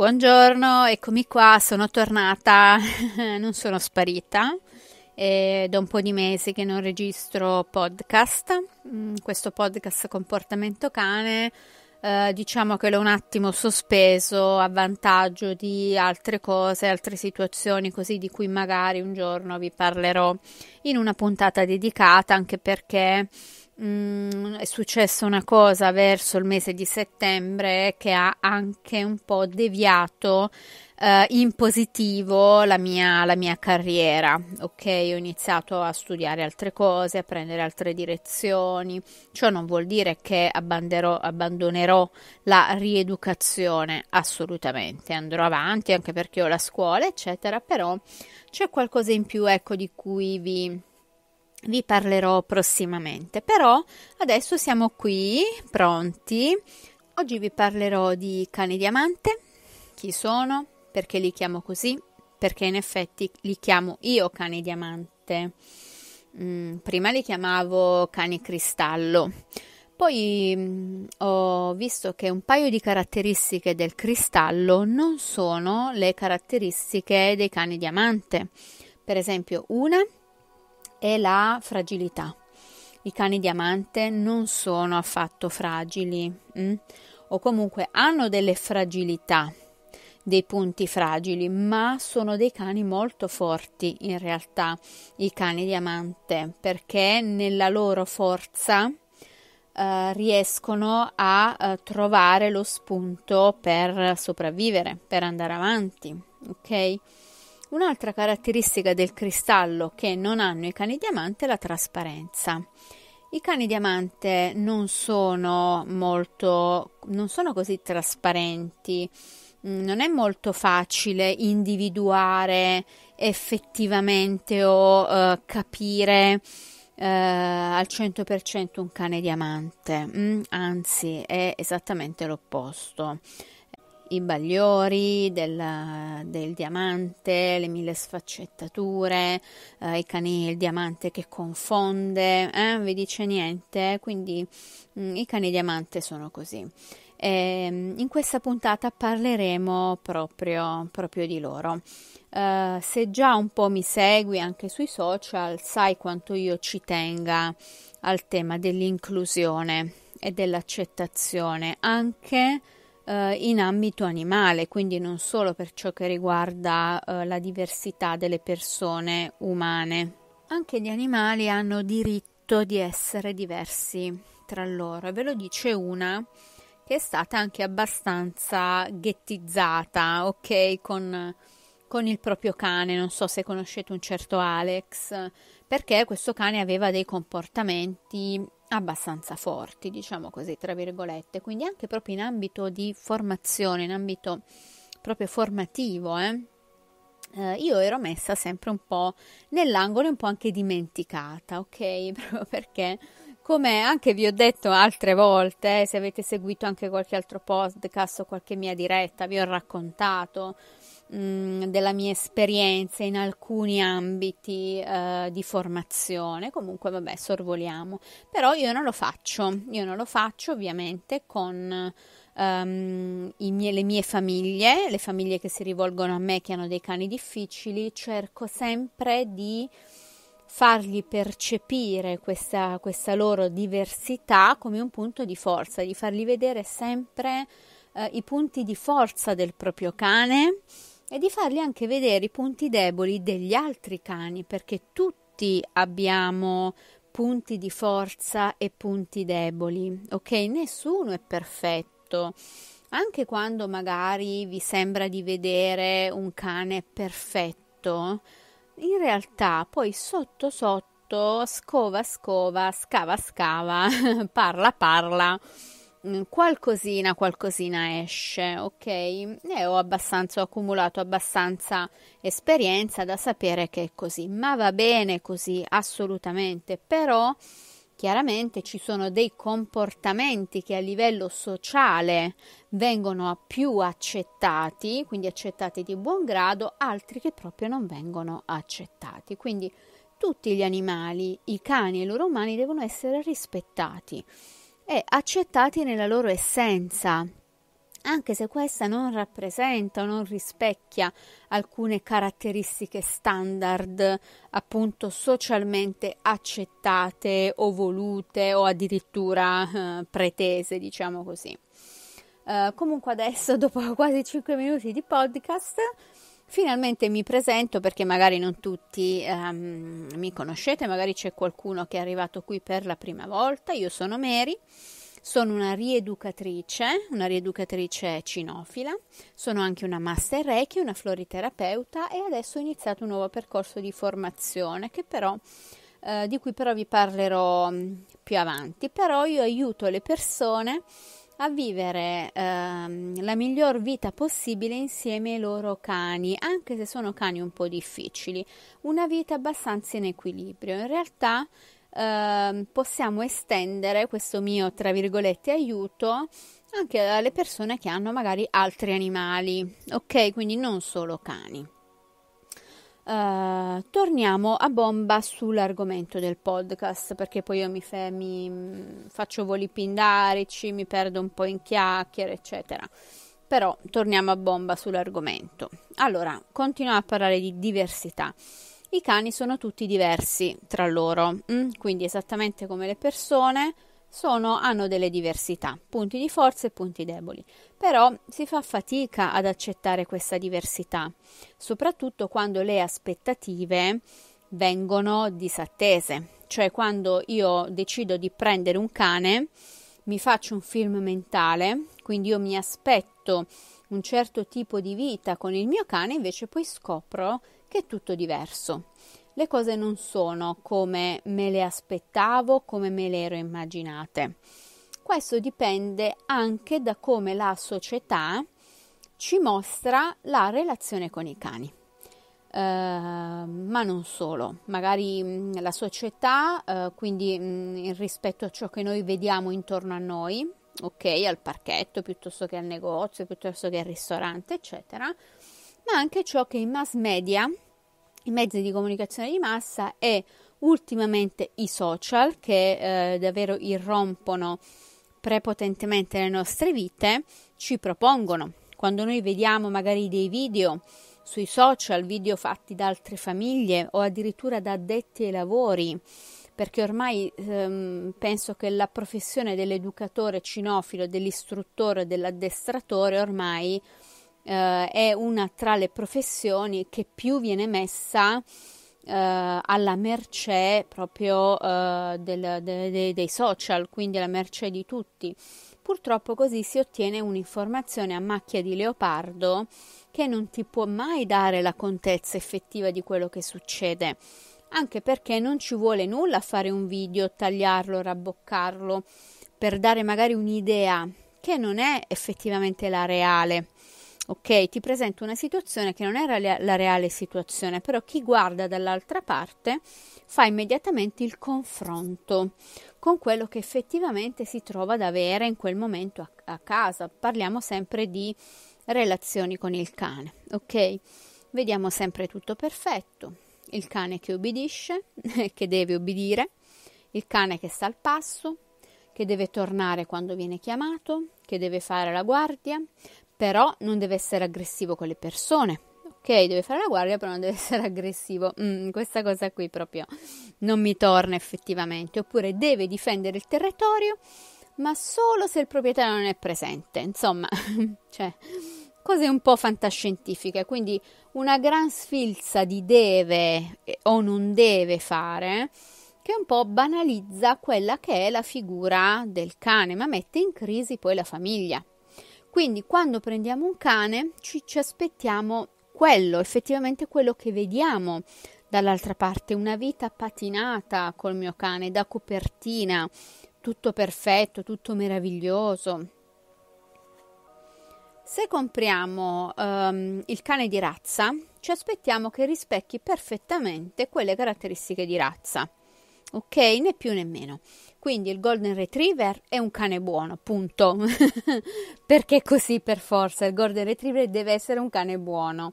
Buongiorno, eccomi qua, sono tornata, non sono sparita, è da un po' di mesi che non registro podcast, mm, questo podcast comportamento cane, eh, diciamo che l'ho un attimo sospeso a vantaggio di altre cose, altre situazioni così di cui magari un giorno vi parlerò in una puntata dedicata anche perché... Mm, è successa una cosa verso il mese di settembre che ha anche un po' deviato eh, in positivo la mia, la mia, carriera. Ok, ho iniziato a studiare altre cose, a prendere altre direzioni. Ciò non vuol dire che abbandonerò la rieducazione, assolutamente. Andrò avanti anche perché ho la scuola, eccetera, però c'è qualcosa in più, ecco, di cui vi vi parlerò prossimamente, però adesso siamo qui pronti. Oggi vi parlerò di cani diamante, chi sono, perché li chiamo così, perché in effetti li chiamo io cani diamante. Mm, prima li chiamavo cani cristallo. Poi mm, ho visto che un paio di caratteristiche del cristallo non sono le caratteristiche dei cani diamante. Per esempio, una è la fragilità. I cani diamante non sono affatto fragili mh? Mm? o comunque hanno delle fragilità, dei punti fragili, ma sono dei cani molto forti in realtà, i cani diamante, perché nella loro forza eh, riescono a eh, trovare lo spunto per sopravvivere, per andare avanti, ok? Un'altra caratteristica del cristallo che non hanno i cani diamante è la trasparenza. I cani diamante non sono molto, non sono così trasparenti, mm, non è molto facile individuare effettivamente o eh, capire eh, al 100% un cane diamante, mm, anzi è esattamente l'opposto i bagliori del, del diamante, le mille sfaccettature, eh, i cani, il diamante che confonde, eh, vi dice niente, quindi mh, mm, i cani diamante sono così. E, ehm, in questa puntata parleremo proprio, proprio di loro. Uh, se già un po' mi segui anche sui social, sai quanto io ci tenga al tema dell'inclusione e dell'accettazione anche eh, in ambito animale, quindi non solo per ciò che riguarda eh, la diversità delle persone umane. Anche gli animali hanno diritto di essere diversi tra loro ve lo dice una che è stata anche abbastanza ghettizzata, ok, con, con il proprio cane, non so se conoscete un certo Alex, perché questo cane aveva dei comportamenti abbastanza forti, diciamo così, tra virgolette, quindi anche proprio in ambito di formazione, in ambito proprio formativo, eh, eh, io ero messa sempre un po' nell'angolo e un po' anche dimenticata, ok? Proprio perché, come anche vi ho detto altre volte, eh, se avete seguito anche qualche altro podcast o qualche mia diretta, vi ho raccontato, della mia esperienza in alcuni ambiti eh, di formazione, comunque vabbè, sorvoliamo, però io non lo faccio, io non lo faccio ovviamente con Um, mie, le mie famiglie, le famiglie che si rivolgono a me che hanno dei cani difficili, cerco sempre di fargli percepire questa, questa loro diversità come un punto di forza, di fargli vedere sempre uh, i punti di forza del proprio cane e di fargli anche vedere i punti deboli degli altri cani, perché tutti abbiamo punti di forza e punti deboli, ok? Nessuno è perfetto. Anche quando magari vi sembra di vedere un cane perfetto, in realtà poi sotto sotto, scova scova, scava scava, parla parla, Mm, qualcosina, qualcosina esce, ok? E eh, ho abbastanza, ho accumulato abbastanza esperienza da sapere che è così, ma va bene così, assolutamente, però chiaramente ci sono dei comportamenti che a livello sociale vengono più accettati, quindi accettati di buon grado, altri che proprio non vengono accettati. Quindi tutti gli animali, i cani e i loro umani devono essere rispettati e accettati nella loro essenza, anche se questa non rappresenta o non rispecchia alcune caratteristiche standard, appunto socialmente accettate o volute o addirittura eh, pretese, diciamo così. Uh, comunque adesso, dopo quasi 5 minuti di podcast, Finalmente mi presento perché magari non tutti um, mi conoscete, magari c'è qualcuno che è arrivato qui per la prima volta. Io sono Mary, sono una rieducatrice, una rieducatrice cinofila, sono anche una master reiki, una floriterapeuta e adesso ho iniziato un nuovo percorso di formazione che però eh, di cui però vi parlerò mm, più avanti, però io aiuto le persone a vivere ehm, la miglior vita possibile insieme ai loro cani, anche se sono cani un po' difficili, una vita abbastanza in equilibrio. In realtà ehm, possiamo estendere questo mio, tra virgolette, aiuto anche alle persone che hanno magari altri animali, ok? Quindi non solo cani. Uh, torniamo a bomba sull'argomento del podcast perché poi io mi, fe, mi mm, faccio voli pindarici, mi perdo un po' in chiacchiere, eccetera. Però torniamo a bomba sull'argomento. Allora, continuiamo a parlare di diversità. I cani sono tutti diversi tra loro, mm? quindi esattamente come le persone, sono, hanno delle diversità, punti di forza e punti deboli, però si fa fatica ad accettare questa diversità, soprattutto quando le aspettative vengono disattese, cioè quando io decido di prendere un cane, mi faccio un film mentale, quindi io mi aspetto un certo tipo di vita con il mio cane, invece poi scopro che è tutto diverso le cose non sono come me le aspettavo, come me le ero immaginate. Questo dipende anche da come la società ci mostra la relazione con i cani. Uh, ma non solo, magari mh, mm, la società, uh, quindi mh, mm, rispetto a ciò che noi vediamo intorno a noi, ok, al parchetto piuttosto che al negozio, piuttosto che al ristorante, eccetera, ma anche ciò che i mass media i mezzi di comunicazione di massa e ultimamente i social che eh, davvero irrompono prepotentemente le nostre vite, ci propongono. Quando noi vediamo magari dei video sui social, video fatti da altre famiglie o addirittura da addetti ai lavori, perché ormai ehm, penso che la professione dell'educatore cinofilo, dell'istruttore, dell'addestratore ormai eh, è una tra le professioni che più viene messa eh, alla mercé proprio eh, del, de, de, dei social, quindi alla mercé di tutti. Purtroppo così si ottiene un'informazione a macchia di leopardo che non ti può mai dare la contezza effettiva di quello che succede, anche perché non ci vuole nulla a fare un video, tagliarlo, rabboccarlo, per dare magari un'idea che non è effettivamente la reale ok, ti presento una situazione che non era la reale situazione, però chi guarda dall'altra parte fa immediatamente il confronto con quello che effettivamente si trova ad avere in quel momento a, a casa. Parliamo sempre di relazioni con il cane, ok? Vediamo sempre tutto perfetto, il cane che obbedisce, che deve obbedire, il cane che sta al passo, che deve tornare quando viene chiamato, che deve fare la guardia, però non deve essere aggressivo con le persone. Ok, deve fare la guardia, però non deve essere aggressivo. Mm, questa cosa qui proprio non mi torna effettivamente. Oppure deve difendere il territorio, ma solo se il proprietario non è presente. Insomma, cioè, cose un po' fantascientifiche. Quindi una gran sfilza di deve eh, o non deve fare che un po' banalizza quella che è la figura del cane, ma mette in crisi poi la famiglia. Quindi quando prendiamo un cane ci, ci aspettiamo quello, effettivamente quello che vediamo dall'altra parte, una vita patinata col mio cane, da copertina, tutto perfetto, tutto meraviglioso. Se compriamo um, il cane di razza, ci aspettiamo che rispecchi perfettamente quelle caratteristiche di razza ok? Né più né meno. Quindi il Golden Retriever è un cane buono, punto. Perché così per forza il Golden Retriever deve essere un cane buono.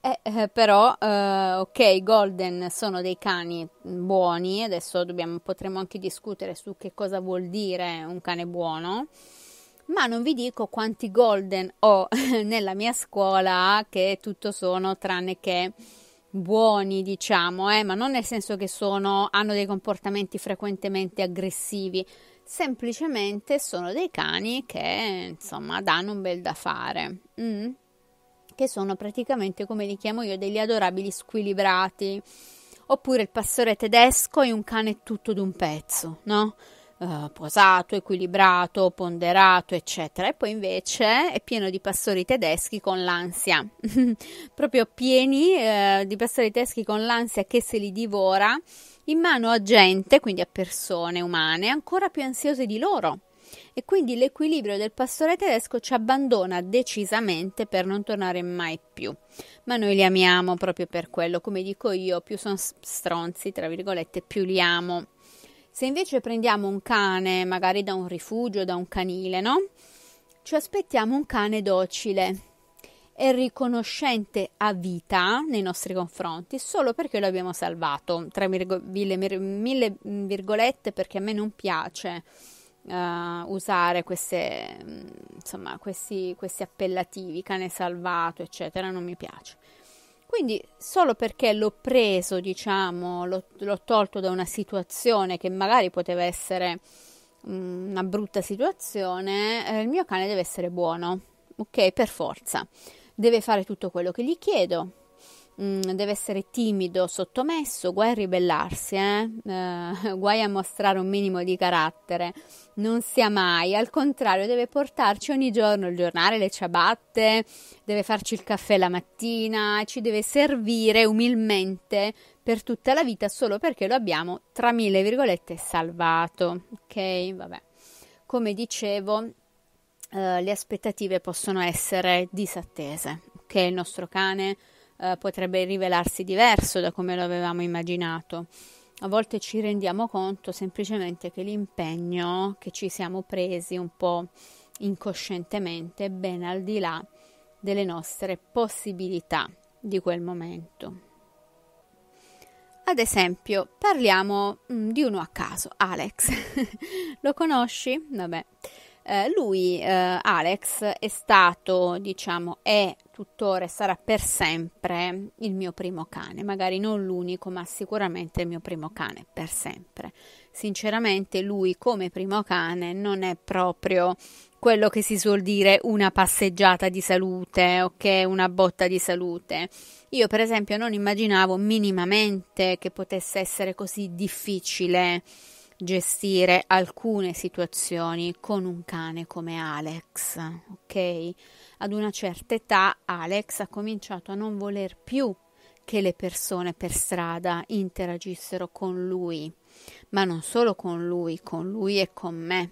Eh, eh, però, eh, ok, i golden sono dei cani buoni, adesso dobbiamo, potremo anche discutere su che cosa vuol dire un cane buono, ma non vi dico quanti golden ho nella mia scuola che tutto sono tranne che buoni, diciamo, eh, ma non nel senso che sono, hanno dei comportamenti frequentemente aggressivi, semplicemente sono dei cani che insomma danno un bel da fare, mm? che sono praticamente come li chiamo io degli adorabili squilibrati. Oppure il pastore tedesco è un cane tutto d'un pezzo, no? Eh, posato, equilibrato, ponderato, eccetera. E poi invece è pieno di pastori tedeschi con l'ansia, proprio pieni eh, di pastori tedeschi con l'ansia che se li divora in mano a gente, quindi a persone umane, ancora più ansiose di loro. E quindi l'equilibrio del pastore tedesco ci abbandona decisamente per non tornare mai più. Ma noi li amiamo proprio per quello, come dico io, più sono stronzi, tra virgolette, più li amo. Se invece prendiamo un cane, magari da un rifugio, da un canile, no? Ci aspettiamo un cane docile e riconoscente a vita nei nostri confronti solo perché lo abbiamo salvato, tra virgo- mille, mille, virgolette, perché a me non piace uh, usare queste, mm, insomma, questi, questi appellativi, cane salvato, eccetera, non mi piace quindi solo perché l'ho preso, diciamo, l'ho, l'ho tolto da una situazione che magari poteva essere mh, mm, una brutta situazione, eh, il mio cane deve essere buono, ok? Per forza. Deve fare tutto quello che gli chiedo, mh, mm, deve essere timido, sottomesso, guai a ribellarsi, eh? Eh, guai a mostrare un minimo di carattere non sia mai, al contrario deve portarci ogni giorno il giornale, le ciabatte, deve farci il caffè la mattina, ci deve servire umilmente per tutta la vita solo perché lo abbiamo, tra mille virgolette, salvato. Ok, vabbè. Come dicevo, eh, le aspettative possono essere disattese, ok? Il nostro cane eh, potrebbe rivelarsi diverso da come lo avevamo immaginato a volte ci rendiamo conto semplicemente che l'impegno che ci siamo presi un po' incoscientemente è ben al di là delle nostre possibilità di quel momento. Ad esempio, parliamo mm, di uno a caso, Alex. Lo conosci? Vabbè. Eh, lui, eh, Alex, è stato, diciamo, è tuttora e sarà per sempre il mio primo cane, magari non l'unico, ma sicuramente il mio primo cane per sempre. Sinceramente lui come primo cane non è proprio quello che si suol dire una passeggiata di salute o okay? che una botta di salute. Io per esempio non immaginavo minimamente che potesse essere così difficile gestire alcune situazioni con un cane come Alex, ok? Ad una certa età Alex ha cominciato a non voler più che le persone per strada interagissero con lui, ma non solo con lui, con lui e con me.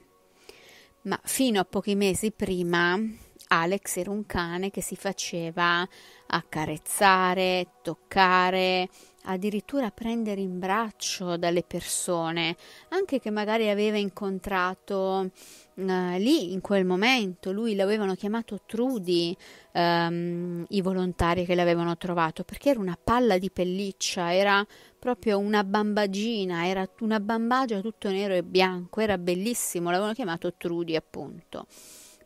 Ma fino a pochi mesi prima Alex era un cane che si faceva accarezzare, toccare, addirittura prendere in braccio dalle persone, anche che magari aveva incontrato eh, lì in quel momento, lui l'avevano chiamato Trudi ehm, i volontari che l'avevano trovato, perché era una palla di pelliccia, era proprio una bambagina, era una bambagia tutto nero e bianco, era bellissimo, l'avevano chiamato Trudi appunto.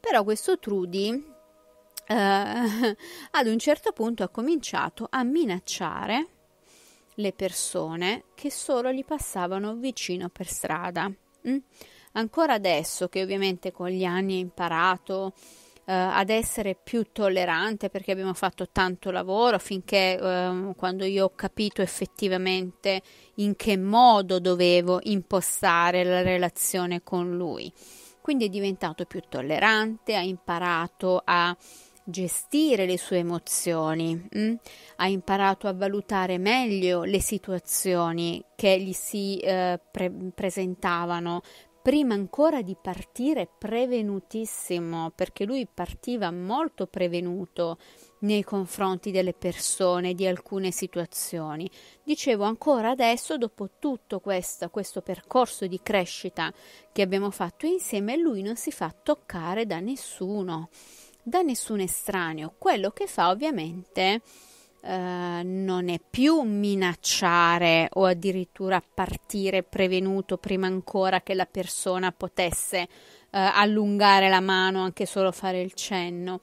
Però questo Trudi Uh, eh, ad un certo punto ha cominciato a minacciare le persone che solo gli passavano vicino per strada. Mm? Ancora adesso che ovviamente con gli anni ho imparato eh, ad essere più tollerante perché abbiamo fatto tanto lavoro finché eh, quando io ho capito effettivamente in che modo dovevo impostare la relazione con lui. Quindi è diventato più tollerante, ha imparato a gestire le sue emozioni, mh? Mm? ha imparato a valutare meglio le situazioni che gli si eh, pre- presentavano prima ancora di partire prevenutissimo, perché lui partiva molto prevenuto nei confronti delle persone, di alcune situazioni. Dicevo ancora adesso, dopo tutto questo, questo percorso di crescita che abbiamo fatto insieme, lui non si fa toccare da nessuno da nessun estraneo, quello che fa ovviamente Uh, non è più minacciare o addirittura partire prevenuto prima ancora che la persona potesse uh, allungare la mano, anche solo fare il cenno,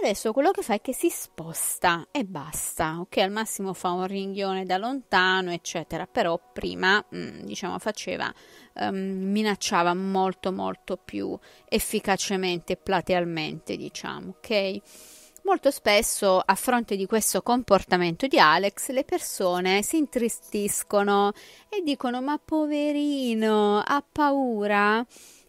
Adesso quello che fa è che si sposta e basta, ok? Al massimo fa un ringhione da lontano, eccetera, però prima, mm, diciamo, faceva, um, minacciava molto molto più efficacemente, platealmente, diciamo, ok? Molto spesso, a fronte di questo comportamento di Alex, le persone si intristiscono e dicono: Ma poverino, ha paura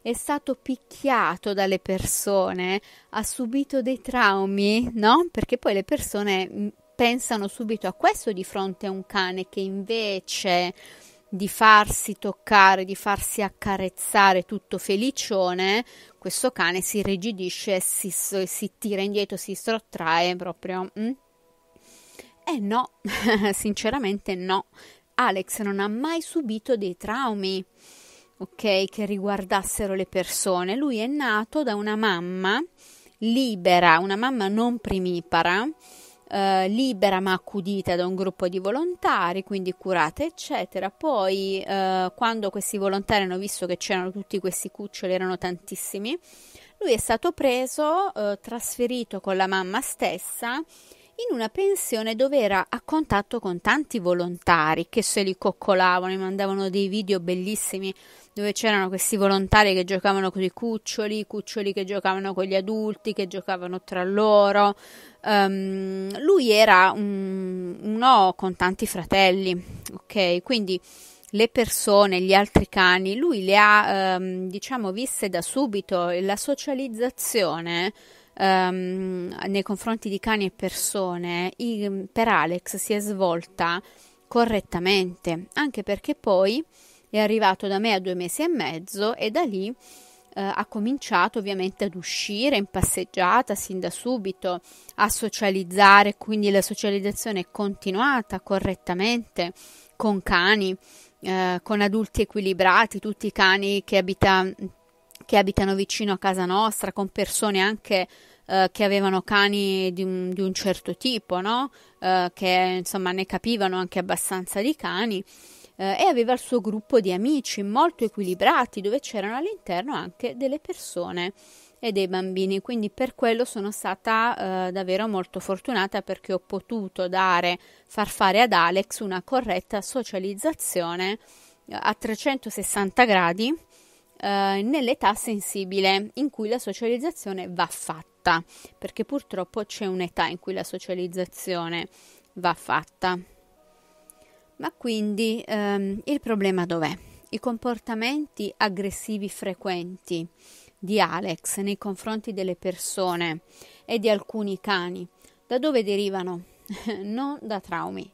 è stato picchiato dalle persone, ha subito dei traumi, no? Perché poi le persone mm, pensano subito a questo di fronte a un cane che invece di farsi toccare, di farsi accarezzare tutto felicione, questo cane si rigidisce, si, si tira indietro, si sottrae proprio. Mm? Eh no, sinceramente no. Alex non ha mai subito dei traumi ok, che riguardassero le persone. Lui è nato da una mamma libera, una mamma non primipara, eh, libera ma accudita da un gruppo di volontari, quindi curata, eccetera. Poi, eh, quando questi volontari hanno visto che c'erano tutti questi cuccioli, erano tantissimi, lui è stato preso, eh, trasferito con la mamma stessa in una pensione dove era a contatto con tanti volontari che se li coccolavano e mandavano dei video bellissimi dove c'erano questi volontari che giocavano con i cuccioli, cuccioli che giocavano con gli adulti, che giocavano tra loro. Um, lui era un, uno con tanti fratelli, ok? Quindi le persone, gli altri cani, lui le ha, um, diciamo, viste da subito la socializzazione. Um, nei confronti di cani e persone i, per Alex si è svolta correttamente anche perché poi è arrivato da me a due mesi e mezzo e da lì eh, ha cominciato ovviamente ad uscire in passeggiata sin da subito, a socializzare, quindi la socializzazione è continuata correttamente con cani, eh, con adulti equilibrati, tutti i cani che, abita, che, abitano vicino a casa nostra, con persone anche eh, che avevano cani di un, di un certo tipo, no? Eh, che insomma ne capivano anche abbastanza di cani eh, e aveva il suo gruppo di amici molto equilibrati dove c'erano all'interno anche delle persone e dei bambini, quindi per quello sono stata eh, davvero molto fortunata perché ho potuto dare, far fare ad Alex una corretta socializzazione eh, a 360 gradi eh, nell'età sensibile in cui la socializzazione va fatta, perché purtroppo c'è un'età in cui la socializzazione va fatta. Ma quindi ehm, il problema dov'è? I comportamenti aggressivi frequenti di Alex nei confronti delle persone e di alcuni cani, da dove derivano? non da traumi,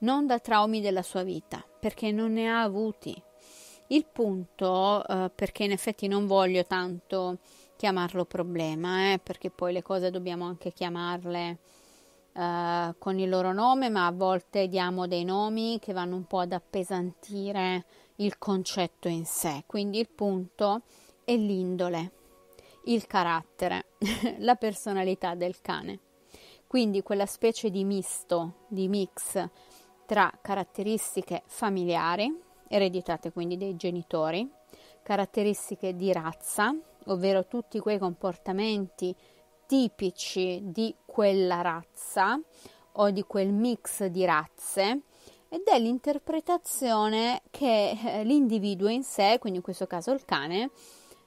non da traumi della sua vita, perché non ne ha avuti. Il punto, eh, perché in effetti non voglio tanto chiamarlo problema, eh, perché poi le cose dobbiamo anche chiamarle eh, con il loro nome, ma a volte diamo dei nomi che vanno un po' ad appesantire il concetto in sé. Quindi il punto è l'indole, il carattere, la personalità del cane. Quindi quella specie di misto, di mix tra caratteristiche familiari, ereditate quindi dai genitori, caratteristiche di razza, ovvero tutti quei comportamenti tipici di quella razza o di quel mix di razze ed è l'interpretazione che eh, l'individuo in sé, quindi in questo caso il cane,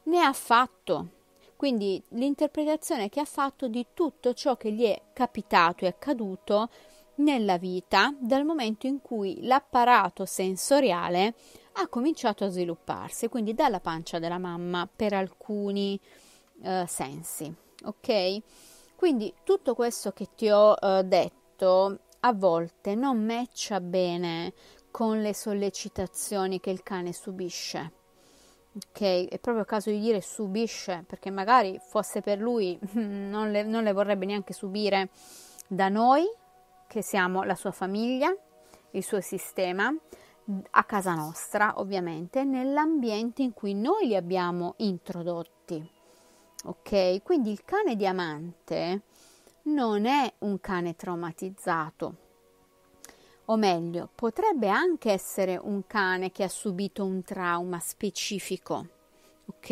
ne ha fatto. Quindi l'interpretazione che ha fatto di tutto ciò che gli è capitato e accaduto nella vita dal momento in cui l'apparato sensoriale ha cominciato a svilupparsi, quindi dalla pancia della mamma per alcuni eh, sensi ok? Quindi tutto questo che ti ho eh, detto a volte non matcha bene con le sollecitazioni che il cane subisce. Ok, è proprio il caso di dire subisce, perché magari fosse per lui non le, non le vorrebbe neanche subire da noi, che siamo la sua famiglia, il suo sistema, a casa nostra ovviamente, nell'ambiente in cui noi li abbiamo introdotti. Ok? Quindi il cane diamante non è un cane traumatizzato. O meglio, potrebbe anche essere un cane che ha subito un trauma specifico. Ok?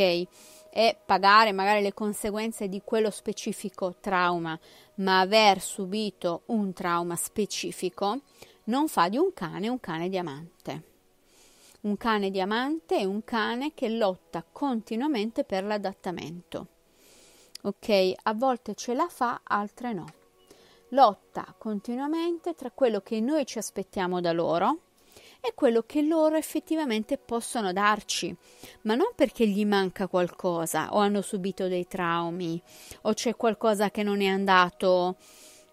E pagare magari le conseguenze di quello specifico trauma, ma aver subito un trauma specifico non fa di un cane un cane diamante. Un cane diamante è un cane che lotta continuamente per l'adattamento ok? A volte ce la fa, altre no. Lotta continuamente tra quello che noi ci aspettiamo da loro e quello che loro effettivamente possono darci, ma non perché gli manca qualcosa o hanno subito dei traumi o c'è qualcosa che non è andato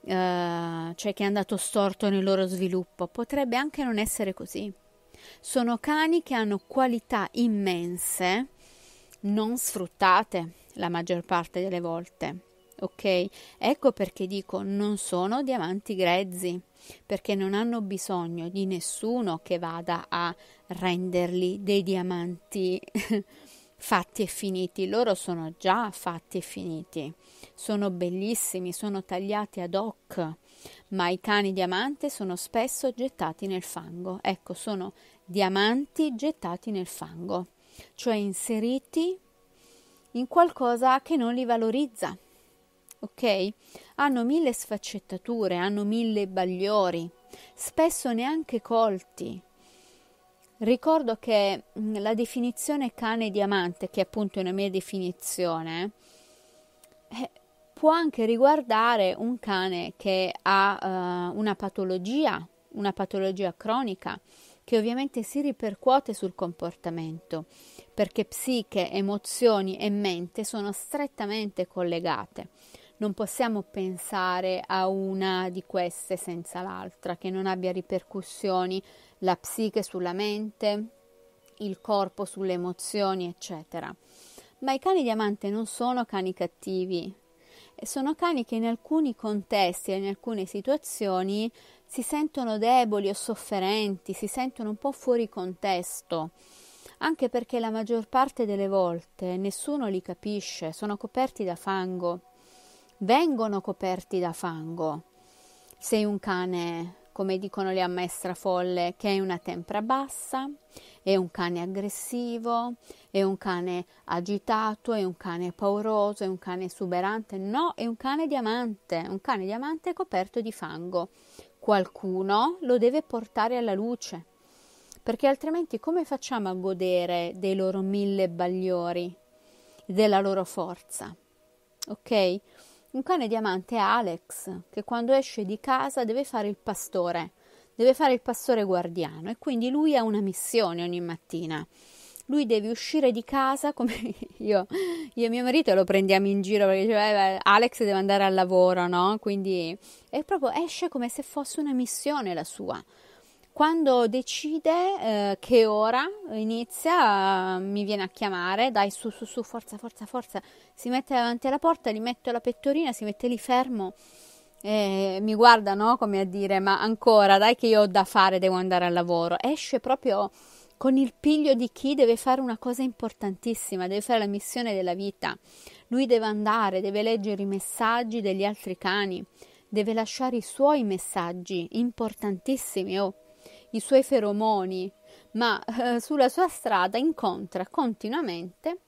Uh, cioè che è andato storto nel loro sviluppo. Potrebbe anche non essere così. Sono cani che hanno qualità immense non sfruttate la maggior parte delle volte. Ok? Ecco perché dico non sono diamanti grezzi, perché non hanno bisogno di nessuno che vada a renderli dei diamanti fatti e finiti, loro sono già fatti e finiti, sono bellissimi, sono tagliati ad hoc, ma i cani diamante sono spesso gettati nel fango. Ecco, sono diamanti gettati nel fango, cioè inseriti in qualcosa che non li valorizza. Ok? Hanno mille sfaccettature, hanno mille bagliori, spesso neanche colti. Ricordo che mm, la definizione cane diamante, che è appunto una mia definizione, eh, può anche riguardare un cane che ha eh, una patologia, una patologia cronica, che ovviamente si ripercuote sul comportamento, perché psiche, emozioni e mente sono strettamente collegate. Non possiamo pensare a una di queste senza l'altra, che non abbia ripercussioni la psiche sulla mente, il corpo sulle emozioni, eccetera. Ma i cani di amante non sono cani cattivi, sono cani che in alcuni contesti e in alcune situazioni si sentono deboli o sofferenti, si sentono un po' fuori contesto, anche perché la maggior parte delle volte nessuno li capisce, sono coperti da fango, vengono coperti da fango. Sei un cane come dicono le ammestra folle, che è una tempra bassa, è un cane aggressivo, è un cane agitato, è un cane pauroso, è un cane esuberante. No, è un cane diamante, un cane diamante coperto di fango. Qualcuno lo deve portare alla luce, perché altrimenti come facciamo a godere dei loro mille bagliori, della loro forza? Ok? Un cane diamante è Alex, che quando esce di casa deve fare il pastore, deve fare il pastore guardiano e quindi lui ha una missione ogni mattina. Lui deve uscire di casa come io, io e mio marito lo prendiamo in giro perché cioè, Alex deve andare al lavoro, no? Quindi è proprio esce come se fosse una missione la sua. Quando decide eh, che ora inizia, mi viene a chiamare, dai su su su, forza forza forza, si mette davanti alla porta, gli metto la pettorina, si mette lì fermo e mi guarda no? come a dire ma ancora dai che io ho da fare, devo andare al lavoro. Esce proprio con il piglio di chi deve fare una cosa importantissima, deve fare la missione della vita. Lui deve andare, deve leggere i messaggi degli altri cani, deve lasciare i suoi messaggi importantissimi. Oh i suoi feromoni, ma eh, sulla sua strada incontra continuamente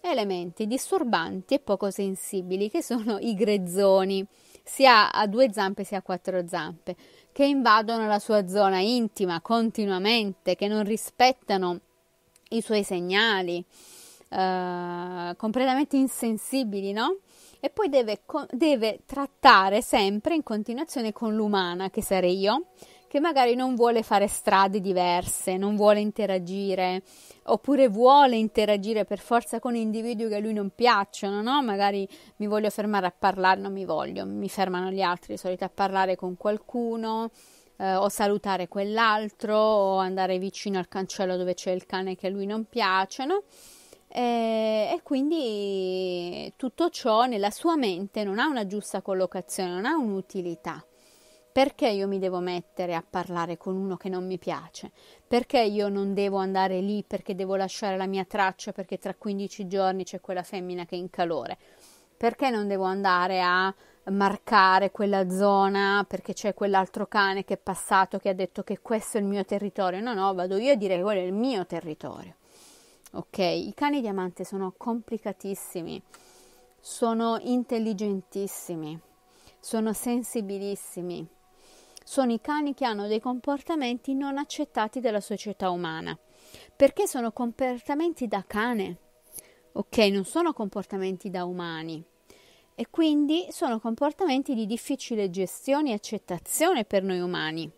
elementi disturbanti e poco sensibili che sono i grezzoni, sia a due zampe sia a quattro zampe, che invadono la sua zona intima continuamente, che non rispettano i suoi segnali, eh, completamente insensibili, no? E poi deve, deve trattare sempre in continuazione con l'umana, che sarei io, che magari non vuole fare strade diverse, non vuole interagire, oppure vuole interagire per forza con individui che a lui non piacciono, no? Magari mi voglio fermare a parlare, non mi voglio, mi fermano gli altri di solito a parlare con qualcuno. Eh, o salutare quell'altro, o andare vicino al cancello dove c'è il cane che a lui non piace, no? E, e, quindi tutto ciò nella sua mente non ha una giusta collocazione, non ha un'utilità. Perché io mi devo mettere a parlare con uno che non mi piace? Perché io non devo andare lì perché devo lasciare la mia traccia perché tra 15 giorni c'è quella femmina che è in calore? Perché non devo andare a marcare quella zona perché c'è quell'altro cane che è passato che ha detto che questo è il mio territorio? No, no, vado io a dire che quello è il mio territorio. Ok, i cani diamante sono complicatissimi, sono intelligentissimi, sono sensibilissimi sono i cani che hanno dei comportamenti non accettati dalla società umana, perché sono comportamenti da cane, ok? Non sono comportamenti da umani e quindi sono comportamenti di difficile gestione e accettazione per noi umani,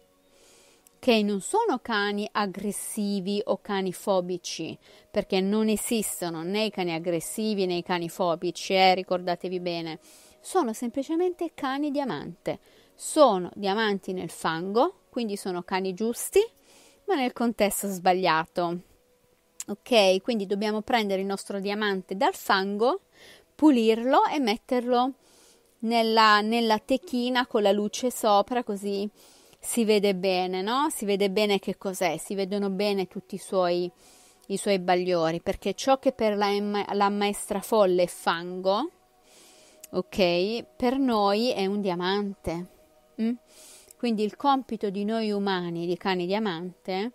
che non sono cani aggressivi o cani fobici, perché non esistono né i cani aggressivi né i cani fobici, eh? ricordatevi bene, sono semplicemente cani diamante, sono diamanti nel fango, quindi sono cani giusti, ma nel contesto sbagliato. Ok, quindi dobbiamo prendere il nostro diamante dal fango, pulirlo e metterlo nella, nella techina con la luce sopra così si vede bene, no? Si vede bene che cos'è, si vedono bene tutti i suoi, i suoi bagliori, perché ciò che per la, la maestra folle è fango, ok, per noi è un diamante. Mm? Quindi il compito di noi umani, di cani diamante,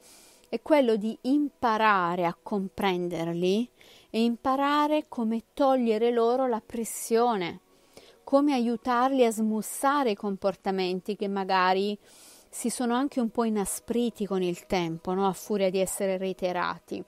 è quello di imparare a comprenderli e imparare come togliere loro la pressione, come aiutarli a smussare i comportamenti che magari si sono anche un po' inaspriti con il tempo, no? a furia di essere reiterati,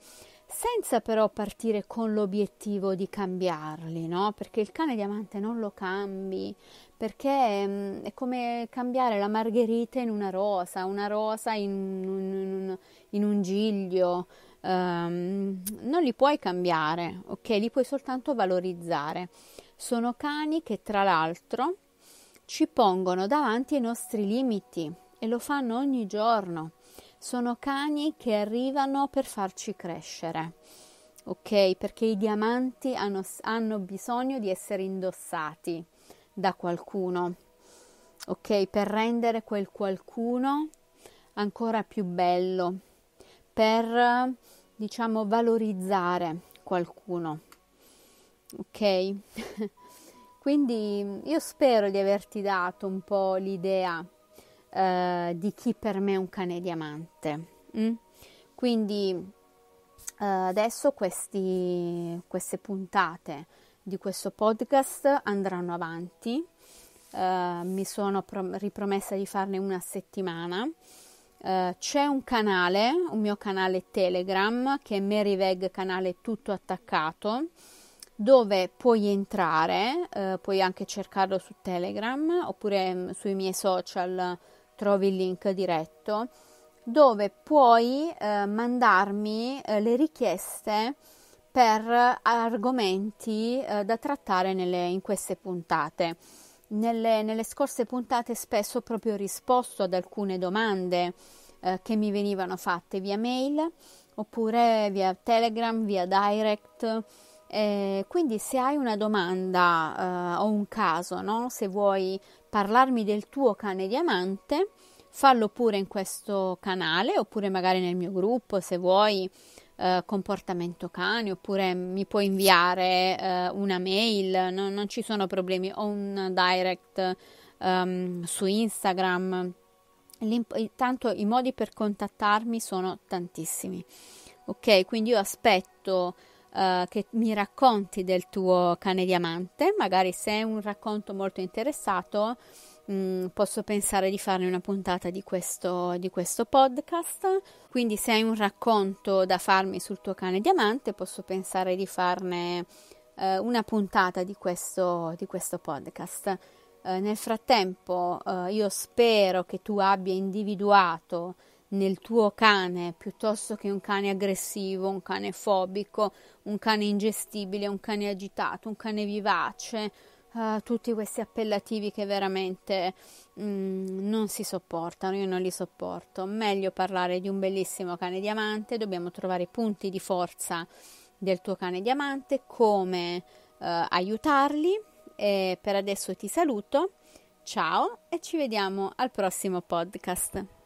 senza però partire con l'obiettivo di cambiarli, no? perché il cane diamante non lo cambi, perché mm, è come cambiare la margherita in una rosa, una rosa in un, in un giglio, um, non li puoi cambiare, ok? Li puoi soltanto valorizzare. Sono cani che tra l'altro ci pongono davanti ai nostri limiti e lo fanno ogni giorno. Sono cani che arrivano per farci crescere, ok? Perché i diamanti hanno, hanno bisogno di essere indossati da qualcuno, ok? Per rendere quel qualcuno ancora più bello, per diciamo valorizzare qualcuno, ok? Quindi io spero di averti dato un po' l'idea eh, di chi per me è un cane diamante. Mm? Quindi eh, adesso questi, queste puntate di questo podcast andranno avanti. Uh, mi sono pro- ripromessa di farne una settimana. Uh, c'è un canale, un mio canale Telegram che è Maryveg canale tutto attaccato dove puoi entrare, uh, puoi anche cercarlo su Telegram oppure mh, mm, sui miei social trovi il link diretto dove puoi mandarmi le richieste per argomenti eh, da trattare nelle, in queste puntate. Nelle, nelle, scorse puntate spesso ho proprio risposto ad alcune domande eh, che mi venivano fatte via mail oppure via Telegram, via direct. Eh, quindi se hai una domanda eh, o un caso, no? se vuoi parlarmi del tuo cane diamante, fallo pure in questo canale oppure magari nel mio gruppo se vuoi eh, comportamento cane oppure mi puoi inviare eh, una mail, no, non ci sono problemi, o un direct um, su Instagram. L'imp- tanto i modi per contattarmi sono tantissimi. Ok, quindi io aspetto uh, che mi racconti del tuo cane diamante, magari se è un racconto molto interessato Mm, posso pensare di farne una puntata di questo, di questo podcast. Quindi se hai un racconto da farmi sul tuo cane diamante, posso pensare di farne eh, una puntata di questo, di questo podcast. Eh, nel frattempo eh, io spero che tu abbia individuato nel tuo cane piuttosto che un cane aggressivo, un cane fobico, un cane ingestibile, un cane agitato, un cane vivace, tutti questi appellativi che veramente mm, non si sopportano, io non li sopporto. Meglio parlare di un bellissimo cane diamante, dobbiamo trovare i punti di forza del tuo cane diamante, come uh, aiutarli. E per adesso ti saluto, ciao e ci vediamo al prossimo podcast.